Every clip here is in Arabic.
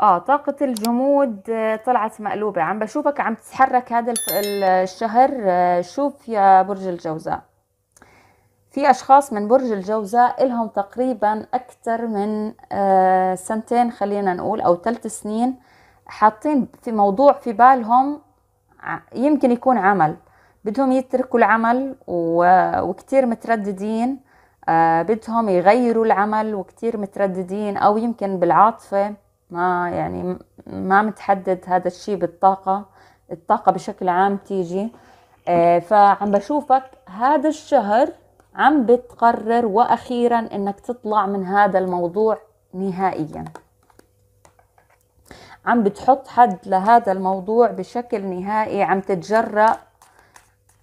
اه طاقة الجمود آه، طلعت مقلوبة عم بشوفك عم تتحرك هذا الشهر آه، شوف يا برج الجوزاء في أشخاص من برج الجوزاء إلهم تقريبا أكثر من آه، سنتين خلينا نقول أو ثلاث سنين حاطين في موضوع في بالهم يمكن يكون عمل بدهم يتركوا العمل وكتير مترددين بدهم يغيروا العمل وكتير مترددين أو يمكن بالعاطفة ما يعني ما متحدد هذا الشيء بالطاقة الطاقة بشكل عام تيجي آه، فعم بشوفك هذا الشهر عم بتقرر وأخيرا إنك تطلع من هذا الموضوع نهائيا عم بتحط حد لهذا الموضوع بشكل نهائي عم تتجرأ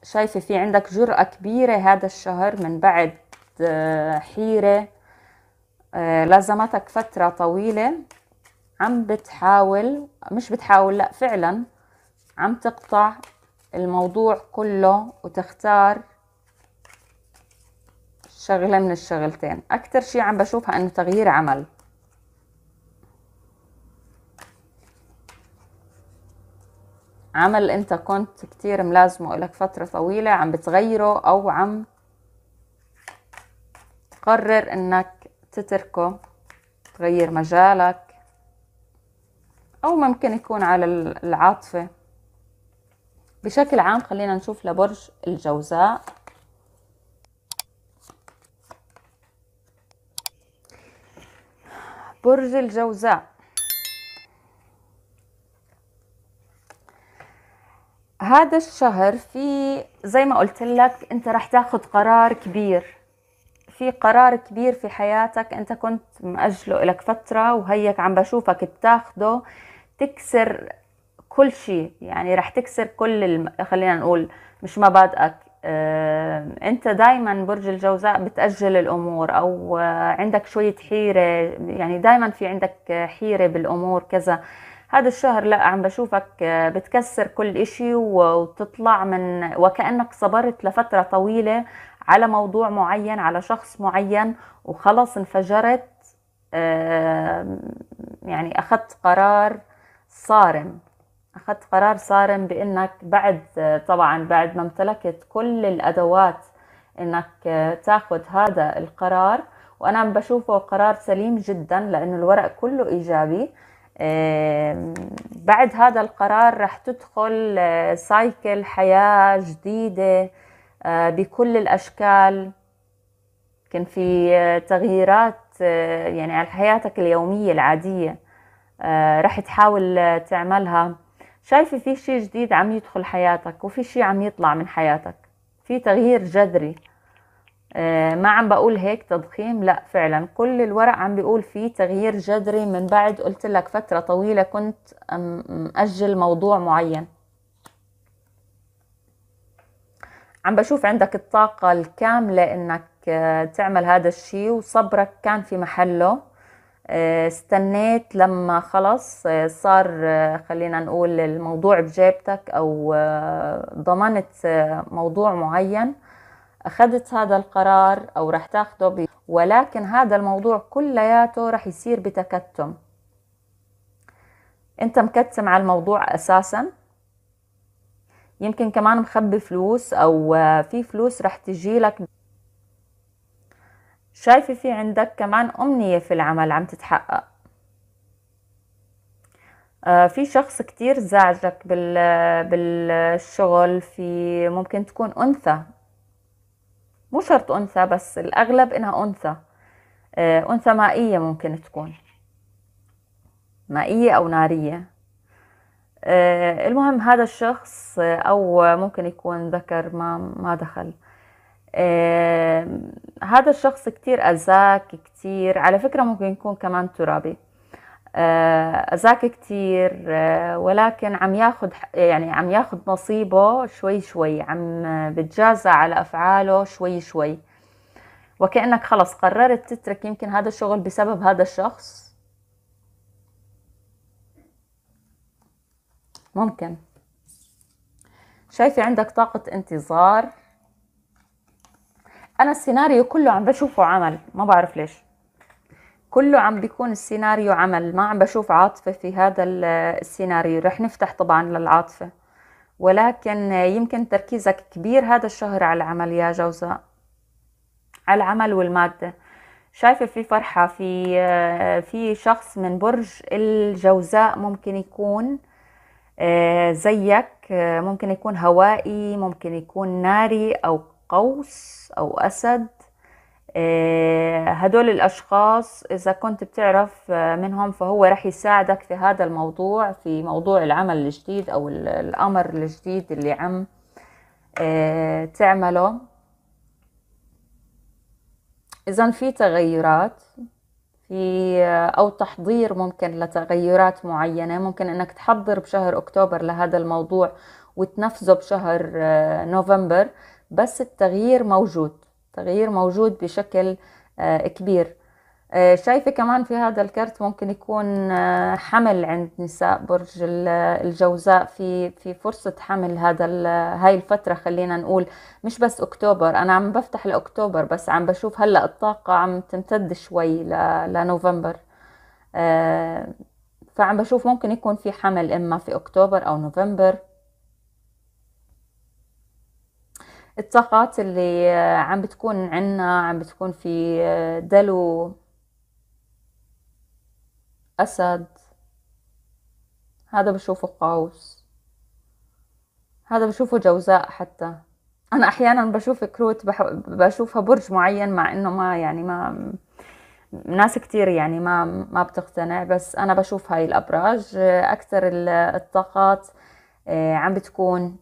شايفة في عندك جرأة كبيرة هذا الشهر من بعد آه، حيرة آه، لازمتك فترة طويلة عم بتحاول مش بتحاول لا فعلا عم تقطع الموضوع كله وتختار شغلة من الشغلتين أكتر شي عم بشوفها أنه تغيير عمل عمل أنت كنت كتير ملازمه لك فترة طويلة عم بتغيره أو عم تقرر أنك تتركه تغير مجالك أو ممكن يكون على العاطفة بشكل عام خلينا نشوف لبرج الجوزاء برج الجوزاء هذا الشهر في زي ما قلت لك انت رح تاخذ قرار كبير في قرار كبير في حياتك انت كنت مأجله لك فترة وهيك عم بشوفك بتاخده تكسر كل شيء يعني رح تكسر كل الم... خلينا نقول مش مبادئك آه، انت دايما برج الجوزاء بتأجل الامور او آه، عندك شوية حيرة يعني دايما في عندك حيرة بالامور كذا هذا الشهر لا عم بشوفك آه، بتكسر كل شيء وتطلع من وكأنك صبرت لفترة طويلة على موضوع معين على شخص معين وخلص انفجرت آه، يعني اخذت قرار صارم أخذت قرار صارم بأنك بعد طبعا بعد ما امتلكت كل الأدوات أنك تاخذ هذا القرار وأنا بشوفه قرار سليم جدا لأنه الورق كله إيجابي بعد هذا القرار رح تدخل آه، سايكل حياة جديدة آه، بكل الأشكال كان في آه، تغييرات يعني على حياتك اليومية العادية آه، رح تحاول آه، تعملها شايفة في شيء جديد عم يدخل حياتك وفي شيء عم يطلع من حياتك في تغيير جذري آه، ما عم بقول هيك تضخيم لا فعلا كل الورق عم بيقول في تغيير جذري من بعد قلت لك فترة طويلة كنت مأجل موضوع معين عم بشوف عندك الطاقة الكاملة انك تعمل هذا الشيء وصبرك كان في محله آه، استنيت لما خلص آه، صار آه، خلينا نقول الموضوع بجيبتك او ضمنت موضوع معين اخذت هذا القرار او رح تاخده بي ولكن هذا الموضوع كلياته رح يصير بتكتم انت مكتم على الموضوع اساسا يمكن كمان مخبي فلوس او في فلوس رح تجيلك شايفة في عندك كمان أمنية في العمل عم تتحقق آه في شخص كتير زعجك بال بالشغل في ممكن تكون أنثى مو شرط أنثى بس الأغلب إنها أنثى آه أنثى مائية ممكن تكون مائية أو نارية آه المهم هذا الشخص آه، أو ممكن يكون ذكر ما ما دخل آه، هذا الشخص كتير أذاك كتير على فكرة ممكن يكون كمان ترابي أذاك آه، كتير آه، ولكن عم ياخد يعني عم ياخد نصيبه شوي شوي عم بتجازى على أفعاله شوي شوي وكأنك خلص قررت تترك يمكن هذا الشغل بسبب هذا الشخص ممكن شايفة عندك طاقة انتظار انا السيناريو كله عم بشوفه عمل ما بعرف ليش كله عم بيكون السيناريو عمل ما عم بشوف عاطفه في هذا السيناريو رح نفتح طبعا للعاطفه ولكن يمكن تركيزك كبير هذا الشهر على العمل يا جوزاء على العمل والماده شايفه في فرحه في في شخص من برج الجوزاء ممكن يكون آه، زيك آه، ممكن يكون هوائي ممكن يكون ناري او قوس أو أسد آه، هدول الأشخاص إذا كنت بتعرف آه، منهم فهو رح يساعدك في هذا الموضوع في موضوع العمل الجديد أو الأمر الجديد اللي عم آه، تعمله إذا في تغيرات في أو تحضير ممكن لتغيرات معينة ممكن أنك تحضر بشهر أكتوبر لهذا الموضوع وتنفذه بشهر نوفمبر بس التغيير موجود تغيير موجود بشكل آه، كبير آه، شايفة كمان في هذا الكرت ممكن يكون آه، حمل عند نساء برج الجوزاء في في فرصة حمل هذا هاي الفترة خلينا نقول مش بس أكتوبر أنا عم بفتح لأكتوبر بس عم بشوف هلا الطاقة عم تمتد شوي لنوفمبر فعم بشوف ممكن يكون في حمل إما في أكتوبر أو نوفمبر الطاقات اللي آه، عم بتكون عنا عم بتكون في آه، دلو أسد هذا بشوفه قوس هذا بشوفه جوزاء حتى أنا أحيانا بشوف كروت بشوفها برج معين مع إنه ما يعني ما ناس كتير يعني ما ما بتقتنع بس أنا بشوف هاي الأبراج آه، أكثر الطاقات عم بتكون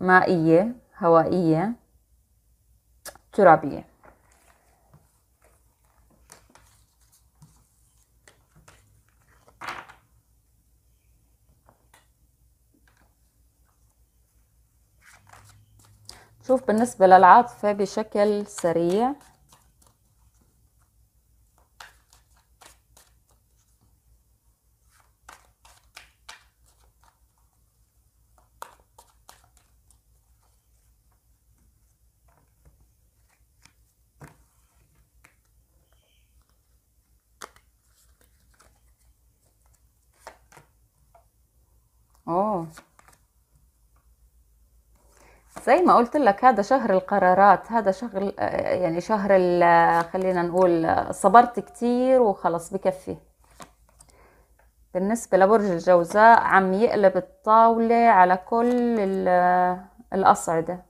مائية هوائية ترابية شوف بالنسبة للعاطفة بشكل سريع زي ما قلت لك هذا شهر القرارات هذا شهر يعني شهر خلينا نقول صبرت كتير وخلص بكفي بالنسبة لبرج الجوزاء عم يقلب الطاولة على كل الأصعدة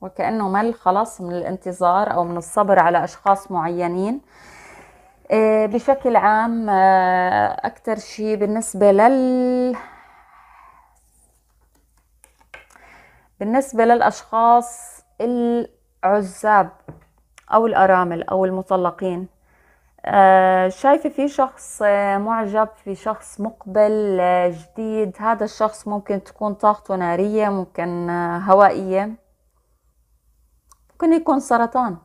وكأنه مل خلاص من الانتظار أو من الصبر على أشخاص معينين آه، بشكل عام آه، أكثر شيء بالنسبة لل بالنسبة للأشخاص العزاب أو الأرامل أو المطلقين آه، شايفة في شخص معجب في شخص مقبل جديد هذا الشخص ممكن تكون طاقته نارية ممكن هوائية ممكن يكون سرطان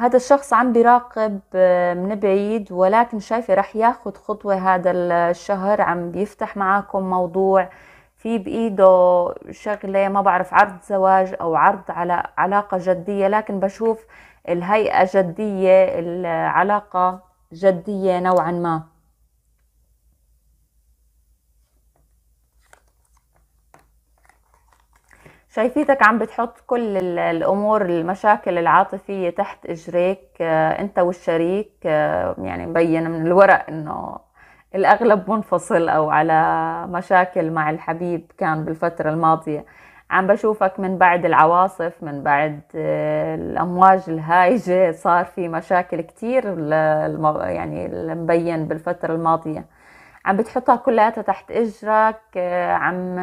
هذا الشخص عم بيراقب آه، من بعيد ولكن شايفة رح ياخد خطوة هذا الشهر عم بيفتح معاكم موضوع في بإيده شغلة ما بعرف عرض زواج أو عرض على علاقة جدية لكن بشوف الهيئة جدية العلاقة جدية نوعا ما شايفيتك عم بتحط كل الامور المشاكل العاطفيه تحت اجريك آه، انت والشريك آه، يعني مبين من الورق انه الاغلب منفصل او على مشاكل مع الحبيب كان بالفتره الماضيه عم بشوفك من بعد العواصف من بعد آه، الامواج الهايجه صار في مشاكل كتير يعني مبين بالفتره الماضيه عم بتحطها كلها تحت اجرك عم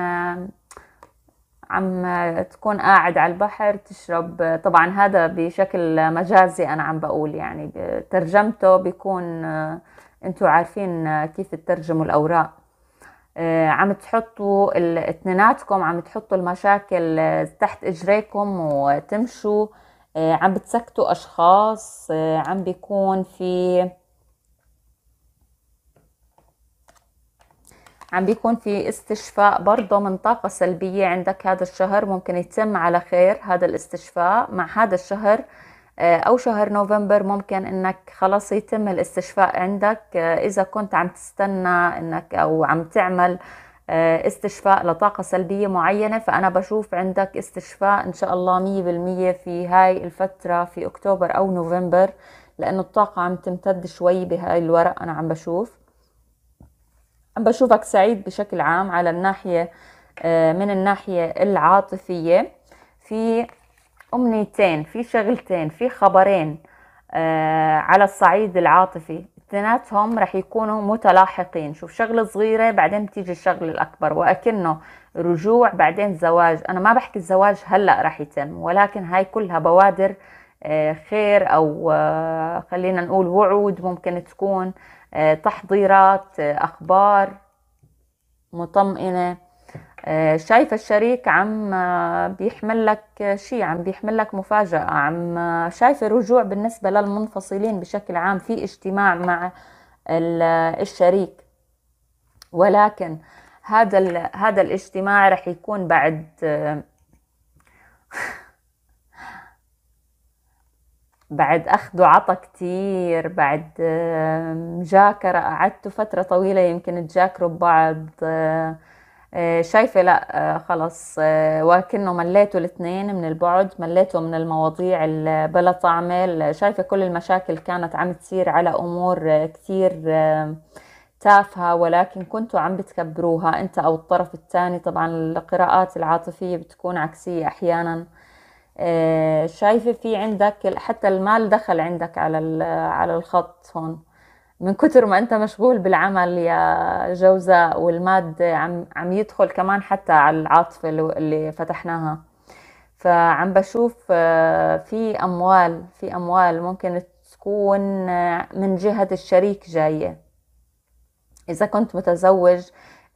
عم تكون قاعد على البحر تشرب طبعا هذا بشكل مجازي أنا عم بقول يعني ترجمته بيكون انتم عارفين كيف تترجموا الأوراق آه، عم تحطوا اتنيناتكم عم تحطوا المشاكل تحت اجريكم وتمشوا آه، عم بتسكتوا اشخاص آه، عم بيكون في عم بيكون في استشفاء برضه من طاقة سلبية عندك هذا الشهر ممكن يتم على خير هذا الاستشفاء مع هذا الشهر آه، أو شهر نوفمبر ممكن إنك خلاص يتم الاستشفاء عندك آه، إذا كنت عم تستنى إنك أو عم تعمل آه، استشفاء لطاقة سلبية معينة فأنا بشوف عندك استشفاء إن شاء الله مية بالمية في هاي الفترة في أكتوبر أو نوفمبر لأن الطاقة عم تمتد شوي بهاي الورق أنا عم بشوف بشوفك سعيد بشكل عام على الناحية آه، من الناحية العاطفية في أمنيتين في شغلتين في خبرين آه، على الصعيد العاطفي اثنيناتهم رح يكونوا متلاحقين شوف شغلة صغيرة بعدين تيجي الشغلة الأكبر وأكنه رجوع بعدين زواج أنا ما بحكي الزواج هلأ رح يتم ولكن هاي كلها بوادر آه، خير أو خلينا نقول وعود ممكن تكون آه، تحضيرات آه، أخبار مطمئنة آه، شايفه الشريك عم بيحمل لك شيء عم بيحمل لك مفاجأة عم شايفة رجوع بالنسبة للمنفصلين بشكل عام في اجتماع مع الشريك ولكن هذا هذا الاجتماع رح يكون بعد بعد أخذ وعطى كتير بعد مجاكرة قعدتوا فترة طويلة يمكن تجاكروا ببعض آه، آه، شايفة لا آه، خلص وكنه مليتوا الاثنين من البعد مليتوا من المواضيع بلا طعمة شايفة كل المشاكل كانت عم تصير على أمور كتير تافهة ولكن كنتوا عم بتكبروها أنت أو الطرف الثاني طبعا القراءات العاطفية بتكون عكسية أحيانا آه، شايفه في عندك حتى المال دخل عندك على على الخط هون من كتر ما انت مشغول بالعمل يا جوزاء والماد عم عم يدخل كمان حتى على العاطفه اللي فتحناها فعم بشوف آه، في اموال في اموال ممكن تكون آه، من جهه الشريك جايه اذا كنت متزوج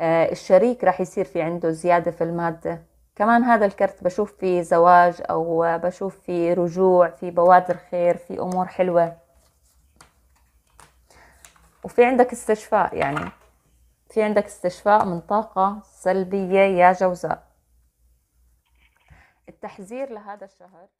الشريك راح يصير في عنده زياده في الماده كمان هذا الكرت بشوف فيه زواج أو بشوف فيه رجوع في بوادر خير في أمور حلوة وفي عندك استشفاء يعني في عندك استشفاء من طاقة سلبية يا جوزاء التحذير لهذا الشهر